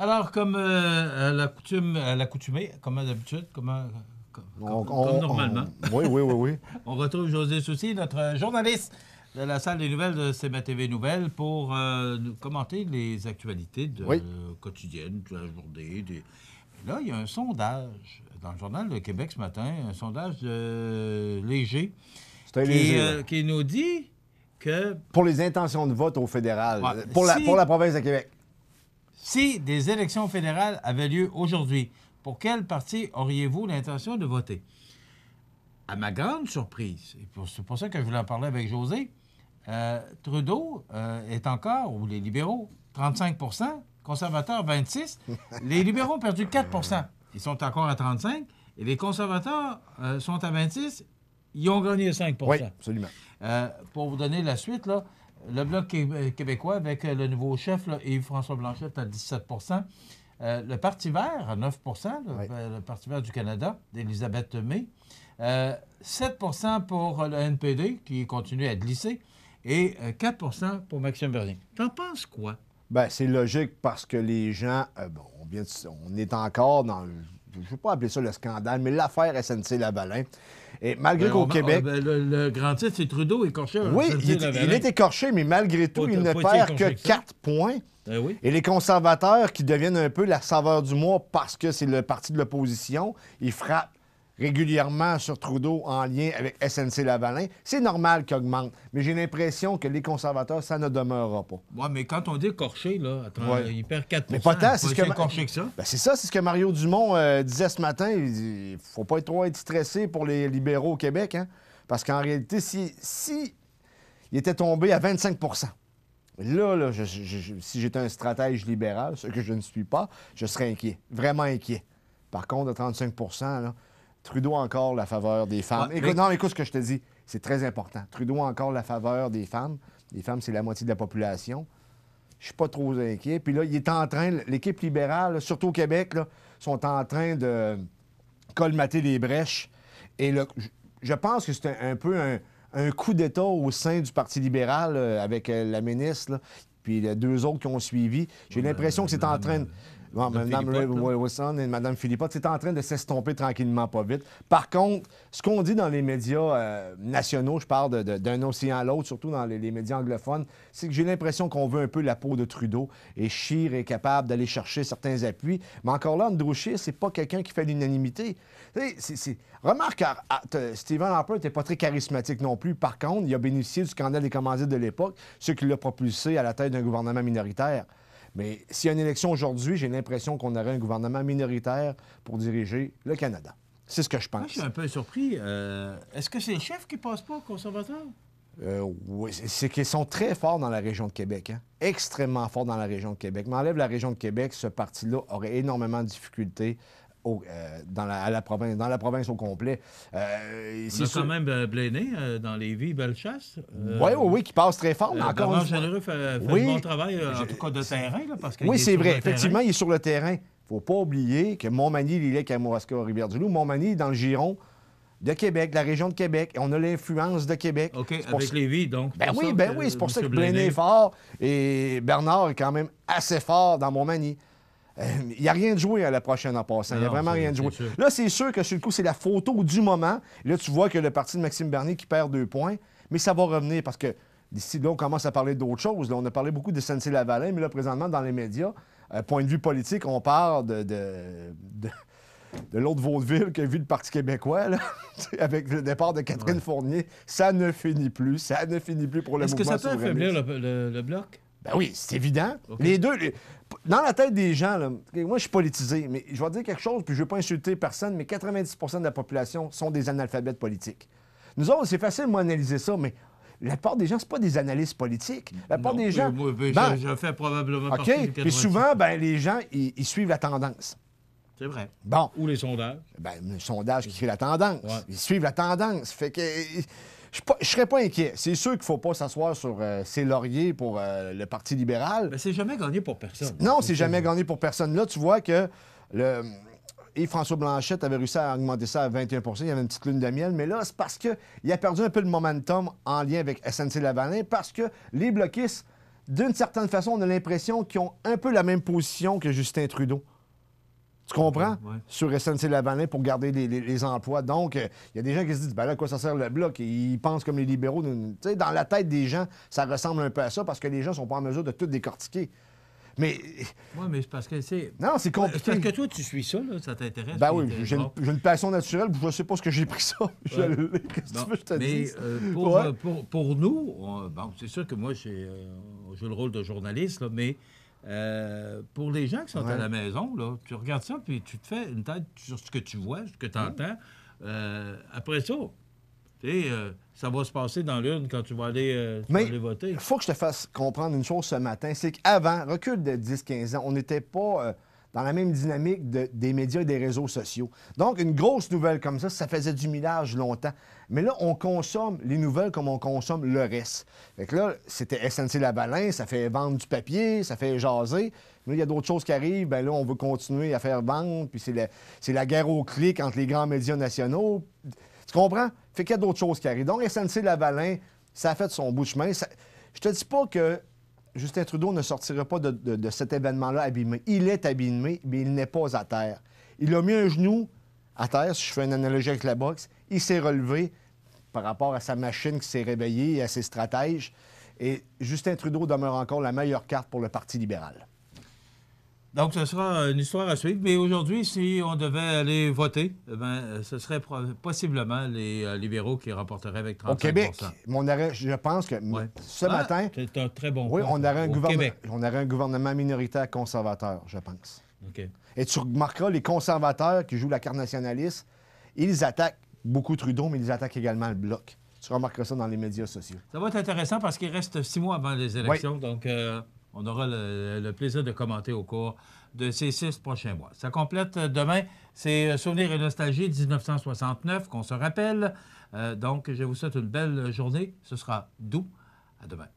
Alors, comme euh, à la l'accoutumée, comme d'habitude, comme, euh, normalement. On, oui, oui, oui, oui. on retrouve José Souci, notre journaliste de la salle des nouvelles de CMA TV Nouvelles pour euh, commenter les actualités de, quotidiennes de la journée. Là, il y a un sondage dans le journal de Québec ce matin, un sondage léger, qui, qui, nous dit que... Pour les intentions de vote au fédéral, pour la province de Québec. Si des élections fédérales avaient lieu aujourd'hui, pour quel parti auriez-vous l'intention de voter? À ma grande surprise, et c'est pour ça que je voulais en parler avec José, euh, Trudeau euh, est encore, ou les libéraux, 35 conservateurs 26 Les libéraux ont perdu 4 Ils sont encore à 35 et les conservateurs euh, sont à 26 Ils ont gagné 5 Oui, absolument. pour vous donner la suite, là, le Bloc euh, québécois, avec euh, le nouveau chef, là, Yves-François Blanchette à 17 euh, le Parti vert, à 9 le, Parti vert du Canada, d'Élisabeth May, 7 pour le NPD, qui continue à glisser, et 4 pour Maxime Bernier. T'en penses quoi? Bien, c'est logique parce que les gens, bon, on, est encore dans, je ne veux pas appeler ça le scandale, mais l'affaire SNC-Lavalin. Et malgré ben, qu'au Québec. Ah, ben, le, grand titre, c'est Trudeau écorché. Hein, oui, il, est, écorché, mais malgré tout, il ne perd que quatre points. Ben et les conservateurs, qui deviennent un peu la saveur du mois parce que c'est le parti de l'opposition, ils frappent régulièrement sur Trudeau en lien avec SNC Lavalin. C'est normal qu'il augmente, mais j'ai l'impression que les conservateurs, ça ne demeurera pas. Oui, mais quand on dit corché, là, il perd 4 Mais pas tant, c'est que ça. Ben, c'est ça, c'est ce que Mario Dumont euh, disait ce matin. Il dit faut pas être trop être stressé pour les libéraux au Québec, hein, parce qu'en réalité, si, si il était tombé à 25 Là, si j'étais un stratège libéral, ce que je ne suis pas, je serais inquiet, vraiment inquiet. Par contre, à 35 là, Trudeau encore la faveur des femmes. Ah, écoute, Non, écoute ce que je te dis. C'est très important. Trudeau encore la faveur des femmes. Les femmes, c'est la moitié de la population. Je suis pas trop inquiet. Puis là, il est en train, l'équipe libérale, surtout au Québec, là, sont en train de colmater les brèches. Et là, je pense que c'est un, peu un, coup d'État au sein du Parti libéral euh, avec euh, la ministre, puis les deux autres qui ont suivi. J'ai l'impression que c'est en train de... Mme Wilson et Mme Philippot, c'est en train de s'estomper tranquillement, pas vite. Par contre, ce qu'on dit dans les médias euh, nationaux, je parle d'un océan à l'autre, surtout dans les, médias anglophones, c'est que j'ai l'impression qu'on veut un peu la peau de Trudeau et Scheer est capable d'aller chercher certains appuis. Mais encore là, Andrew Scheer, c'est pas quelqu'un qui fait l'unanimité. Remarque, à, Stephen Harper n'était pas très charismatique non plus. Par contre, il a bénéficié du scandale des commandites de l'époque, ce qui l'a propulsé à la tête d'un gouvernement minoritaire. Mais s'il y a une élection aujourd'hui, j'ai l'impression qu'on aurait un gouvernement minoritaire pour diriger le Canada. C'est ce que je pense. Moi, je suis un peu surpris. Euh, est-ce que c'est les chefs qui passent pas, conservateur? Euh, oui, c'est qu'ils sont très forts dans la région de Québec, hein. extrêmement forts dans la région de Québec. Mais M'enlève la région de Québec, ce parti-là aurait énormément de difficultés euh, dans, la, province, dans la province au complet. Euh, On a quand même euh, Bléné euh, dans les vies Bellechasse. oui, oui, oui, qui passe très fort. Généreux fait, bon travail, en tout cas de terrain. Là, oui, c'est vrai. Effectivement, il est sur le terrain. Il ne faut pas oublier que Montmagny, Lillet, Kamouraska, Rivière-du-Loup, Montmagny est dans le giron de Québec, la région de Québec. On a l'influence de Québec. OK, avec Lévis, donc. Ben oui, ben oui, c'est pour ça que Bléné est fort. Et Bernard est quand même assez fort dans Montmagny il euh, n'y a rien de joué à la prochaine en passant. Il n'y a vraiment rien de joué. Là, c'est sûr que sur le coup, c'est la photo du moment. Là, tu vois que le parti de Maxime Bernier qui perd deux points, mais ça va revenir parce que d'ici là, on commence à parler d'autres choses. Là, on a parlé beaucoup de SNC Lavalin, mais là, présentement, dans les médias, euh, point de vue politique, on parle de, de, l'autre vaudeville que vu le Parti québécois, avec le départ de Catherine Fournier. Ça ne finit plus. Ça ne finit plus pour le Est-ce que ça peut affaiblir le bloc? Ben oui, c'est évident. Les deux, dans la tête des gens, moi je suis politisé, mais je vais dire quelque chose, puis je ne veux pas insulter personne, mais 90 de la population sont des analphabètes politiques. Nous autres, c'est facile de analyser ça, mais la part des gens, ce pas des analystes politiques. La part des gens. ben, je, fais probablement OK. puis souvent, ben, les gens, ils, suivent la tendance. C'est vrai. Bon. Ou les sondages. Ben, les sondages qui fait la tendance. Ils suivent la tendance. Fait que je serais pas inquiet. C'est sûr qu'il ne faut pas s'asseoir sur ces euh, ses lauriers pour euh, le Parti libéral. Mais c'est jamais gagné pour personne. Non, c'est jamais gagné pour personne. Là, tu vois que le... Et François Blanchette avait réussi à augmenter ça à 21 Il y avait une petite lune de miel. Mais là, c'est parce qu'il a perdu un peu de momentum en lien avec SNC-Lavalin, parce que les bloquistes, d'une certaine façon, on a l'impression qu'ils ont un peu la même position que Justin Trudeau. Tu comprends? Sur SNC-Lavalin pour garder les, emplois. Donc, euh, il y a des gens qui se disent, ben là, à quoi ça sert le bloc? ils pensent comme les libéraux. Tu dans la tête des gens, ça ressemble un peu à ça parce que les gens sont pas en mesure de tout décortiquer. Mais. Oui, mais c'est parce que c'est. Non, c'est compliqué. Parce que toi, tu suis ça, ça t'intéresse. Ben oui, j'ai une, passion naturelle, je sais pas ce que j'ai pris ça. Qu'est-ce que tu veux je te dise? Euh, euh, pour, nous, c'est sûr que moi, j'ai le rôle de journaliste, mais euh, pour les gens qui sont à la maison, tu regardes ça, puis tu te fais une tête sur ce que tu vois, ce que tu entends. Euh, après ça, euh, ça va se passer dans l'une quand tu vas aller, voter. Il faut que je te fasse comprendre une chose ce matin, c'est qu'avant, recul de 10-15 ans, on n'était pas dans la même dynamique des médias et des réseaux sociaux. Donc, une grosse nouvelle comme ça, ça faisait du millage longtemps. Mais là, on consomme les nouvelles comme on consomme le reste. Fait que là, c'était SNC Lavalin, ça fait vendre du papier, ça fait jaser. Mais là, il y a d'autres choses qui arrivent. Bien là, on veut continuer à faire vendre. Puis c'est la, guerre au clic entre les grands médias nationaux. Tu comprends? Fait qu'il y a d'autres choses qui arrivent. Donc, SNC Lavalin, ça a fait son bout de chemin. Ça... Je te dis pas que Justin Trudeau ne sortira pas de, cet événement-là abîmé. Il est abîmé, mais il n'est pas à terre. Il a mis un genou à terre, si je fais une analogie avec la boxe. Il s'est relevé par rapport à sa machine qui s'est réveillée et à ses stratèges. Et Justin Trudeau demeure encore la meilleure carte pour le Parti libéral. Donc, ce sera une histoire à suivre. Mais aujourd'hui, si on devait aller voter, eh ben, euh, ce serait possiblement euh, les libéraux qui remporteraient avec 30 Au Québec, je pense que ce ah, matin... C'est un très bon on aurait, un gouvernement, on aurait un gouvernement minoritaire conservateur, je pense. OK. Et tu remarqueras, les conservateurs qui jouent la carte nationaliste, ils attaquent beaucoup Trudeau, mais ils attaquent également le Bloc. Tu remarqueras ça dans les médias sociaux. Ça va être intéressant parce qu'il reste six mois avant les élections, donc... Euh, on aura le, plaisir de commenter au cours de ces six prochains mois. Ça complète euh, demain, c'est euh, Souvenirs et Nostalgie 1969 qu'on se rappelle. Euh, donc, je vous souhaite une belle journée. Ce sera doux. À demain.